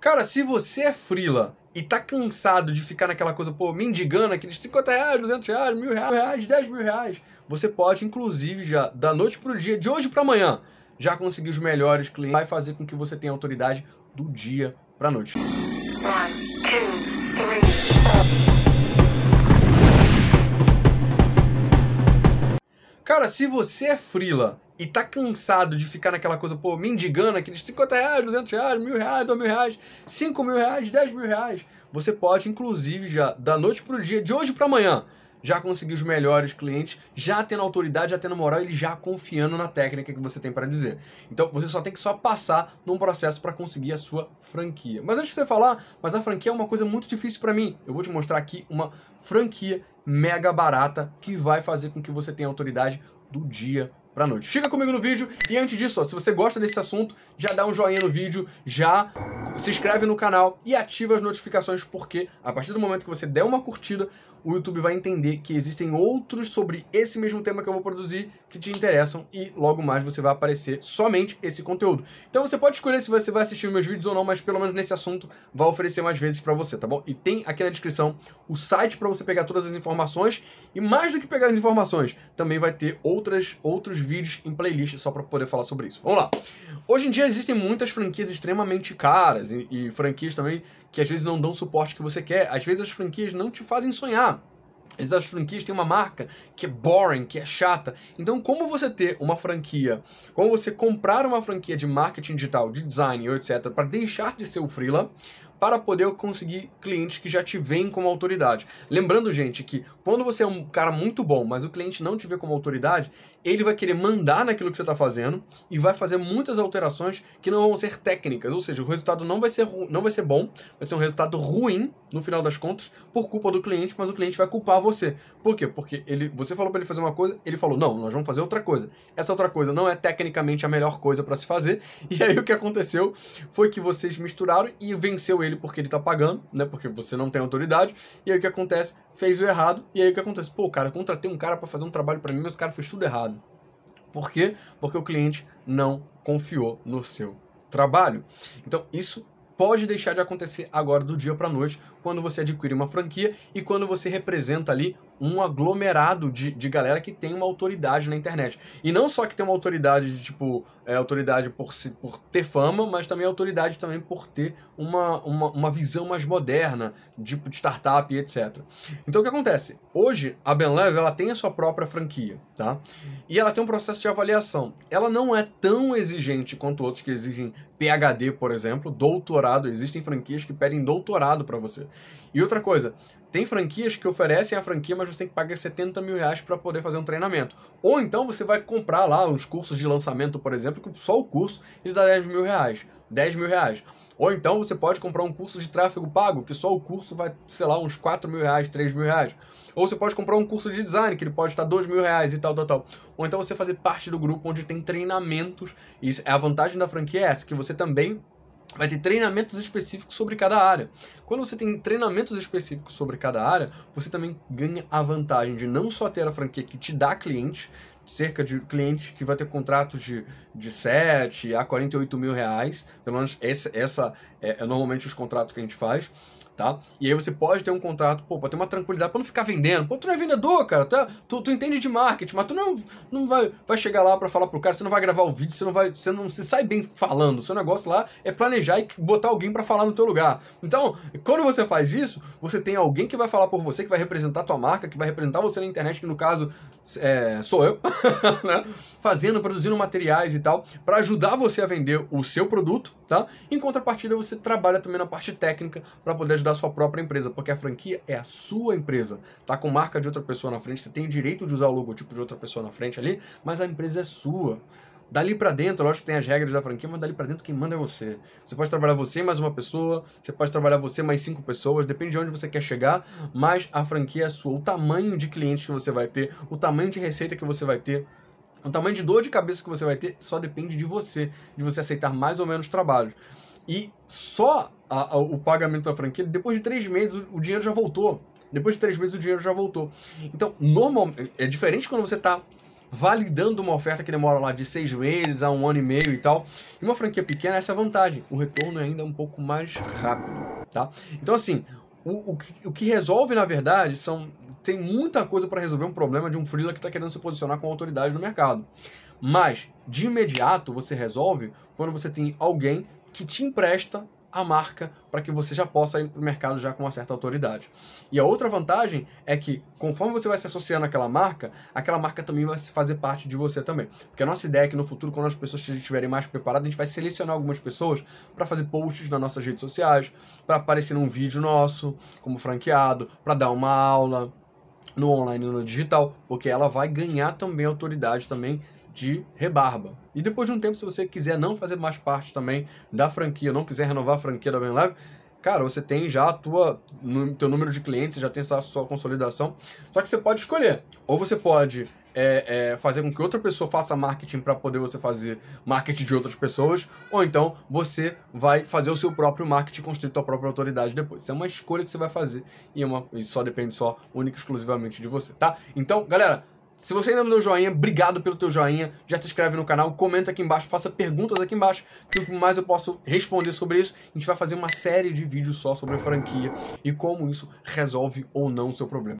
Cara, se você é frila e tá cansado de ficar naquela coisa, pô, mendigando aqueles 50 reais, 200 reais, mil reais, 10 mil reais, você pode, inclusive, já da noite pro dia, de hoje pra amanhã, já conseguir os melhores clientes. Vai fazer com que você tenha autoridade do dia pra noite. Cara, se você é frila e tá cansado de ficar naquela coisa, pô, mendigando aqueles 50 reais, 200 reais, mil reais, 2 mil reais, 5 mil reais, 10 mil reais, você pode, inclusive, já da noite pro dia, de hoje para amanhã, já conseguir os melhores clientes, já tendo autoridade, já tendo moral, ele já confiando na técnica que você tem para dizer. Então você só tem que só passar num processo para conseguir a sua franquia. Mas antes de você falar, mas a franquia é uma coisa muito difícil para mim. Eu vou te mostrar aqui uma franquia mega barata que vai fazer com que você tenha autoridade do dia para noite. Fica comigo no vídeo e antes disso, ó, se você gosta desse assunto, já dá um joinha no vídeo, já se inscreve no canal e ativa as notificações porque a partir do momento que você der uma curtida, o YouTube vai entender que existem outros sobre esse mesmo tema que eu vou produzir que te interessam e logo mais você vai aparecer somente esse conteúdo. Então você pode escolher se você vai assistir meus vídeos ou não, mas pelo menos nesse assunto vai oferecer mais vezes para você, tá bom? E tem aqui na descrição o site para você pegar todas as informações e mais do que pegar as informações, também vai ter outras outros vídeos em playlist só para poder falar sobre isso. Vamos lá. Hoje em dia existem muitas franquias extremamente caras e, e franquias também que às vezes não dão o suporte que você quer. Às vezes as franquias não te fazem sonhar às as franquias têm uma marca que é boring, que é chata. Então, como você ter uma franquia, como você comprar uma franquia de marketing digital, de design, etc., para deixar de ser o freela, para poder conseguir clientes que já te veem como autoridade. Lembrando, gente, que quando você é um cara muito bom, mas o cliente não te vê como autoridade, ele vai querer mandar naquilo que você está fazendo e vai fazer muitas alterações que não vão ser técnicas, ou seja, o resultado não vai ser, não vai ser bom, vai ser um resultado ruim no final das contas por culpa do cliente, mas o cliente vai culpar você. Por quê? Porque ele, você falou para ele fazer uma coisa, ele falou: "Não, nós vamos fazer outra coisa". Essa outra coisa não é tecnicamente a melhor coisa para se fazer, e aí o que aconteceu foi que vocês misturaram e venceu ele porque ele está pagando, né? Porque você não tem autoridade. E aí o que acontece? Fez o errado, e aí o que acontece? Pô, cara, contratei um cara para fazer um trabalho para mim, mas o cara fez tudo errado. Por quê? Porque o cliente não confiou no seu trabalho. Então, isso pode deixar de acontecer agora do dia para a noite, quando você adquire uma franquia e quando você representa ali um aglomerado de, de galera que tem uma autoridade na internet. E não só que tem uma autoridade de, tipo, é, autoridade por, por ter fama, mas também autoridade também por ter uma, uma, uma visão mais moderna, tipo de startup e etc. Então o que acontece? Hoje, a Benlev, ela tem a sua própria franquia, tá? E ela tem um processo de avaliação. Ela não é tão exigente quanto outros que exigem PhD, por exemplo, doutorado. Existem franquias que pedem doutorado para você. E outra coisa, tem franquias que oferecem a franquia, mas você tem que pagar 70 mil reais para poder fazer um treinamento. Ou então você vai comprar lá uns cursos de lançamento, por exemplo, que só o curso ele dá 10 mil reais. 10 mil reais. Ou então você pode comprar um curso de tráfego pago, que só o curso vai, sei lá, uns 4 mil reais, 3 mil reais. Ou você pode comprar um curso de design, que ele pode estar 2 mil reais e tal, tal, tal. Ou então você fazer parte do grupo onde tem treinamentos. E a vantagem da franquia é essa, que você também vai ter treinamentos específicos sobre cada área. Quando você tem treinamentos específicos sobre cada área, você também ganha a vantagem de não só ter a franquia que te dá clientes, cerca de clientes que vai ter contratos de, de 7 a 48 mil reais, pelo menos essa, essa, é, é normalmente os contratos que a gente faz. Tá? E aí você pode ter um contrato, pô, pra ter uma tranquilidade, pra não ficar vendendo. Pô, tu não é vendedor, cara, tu, é, tu, tu, entende de marketing, mas tu não, não vai, vai chegar lá para falar pro cara, você não vai gravar o vídeo, você não vai, você não se sai bem falando. O seu negócio lá é planejar e botar alguém para falar no teu lugar. Então, quando você faz isso, você tem alguém que vai falar por você, que vai representar tua marca, que vai representar você na internet, que no caso é, sou eu, né? Fazendo, produzindo materiais e tal, para ajudar você a vender o seu produto, tá? Em contrapartida, você você trabalha também na parte técnica para poder ajudar a sua própria empresa, porque a franquia é a sua empresa. Tá com marca de outra pessoa na frente, você tem o direito de usar o logotipo de outra pessoa na frente ali, mas a empresa é sua. Dali para dentro, lógico que tem as regras da franquia, mas dali para dentro quem manda é você. Você pode trabalhar você mais uma pessoa, você pode trabalhar você mais cinco pessoas, depende de onde você quer chegar, mas a franquia é sua. O tamanho de clientes que você vai ter, o tamanho de receita que você vai ter, o tamanho de dor de cabeça que você vai ter, só depende de você, de você aceitar mais ou menos trabalhos. E só a, a, o pagamento da franquia, depois de três meses, o, o, dinheiro já voltou. Depois de três meses, o dinheiro já voltou. Então, normal, é diferente quando você está validando uma oferta que demora lá de seis meses a um ano e meio e tal. E uma franquia pequena, essa é a vantagem. O retorno é ainda um pouco mais rápido, tá? Então, assim, o, o, que, o que resolve, na verdade, são tem muita coisa para resolver um problema de um freelancer que está querendo se posicionar com autoridade no mercado. Mas, de imediato, você resolve quando você tem alguém que te empresta a marca para que você já possa ir para o mercado já com uma certa autoridade. E a outra vantagem é que, conforme você vai se associando àquela marca, aquela marca também vai fazer parte de você também. Porque a nossa ideia é que no futuro, quando as pessoas estiverem mais preparadas, a gente vai selecionar algumas pessoas para fazer posts nas nossas redes sociais, para aparecer num vídeo nosso, como franqueado, para dar uma aula no online no digital, porque ela vai ganhar também autoridade também de rebarba. E depois de um tempo, se você quiser não fazer mais parte também da franquia, não quiser renovar a franquia da Ben Live, cara, você tem já a tua, no, teu número de clientes, já tem a sua consolidação. Só que você pode escolher. Ou você pode é, é, fazer com que outra pessoa faça marketing para poder você fazer marketing de outras pessoas, ou então você vai fazer o seu próprio marketing construir sua própria autoridade depois. Isso é uma escolha que você vai fazer e, é uma, e só depende só única exclusivamente de você, tá? Então, galera, se você ainda não deu joinha, obrigado pelo teu joinha. Já se inscreve no canal, comenta aqui embaixo, faça perguntas aqui embaixo, que o que mais eu posso responder sobre isso. A gente vai fazer uma série de vídeos só sobre a franquia e como isso resolve ou não o seu problema.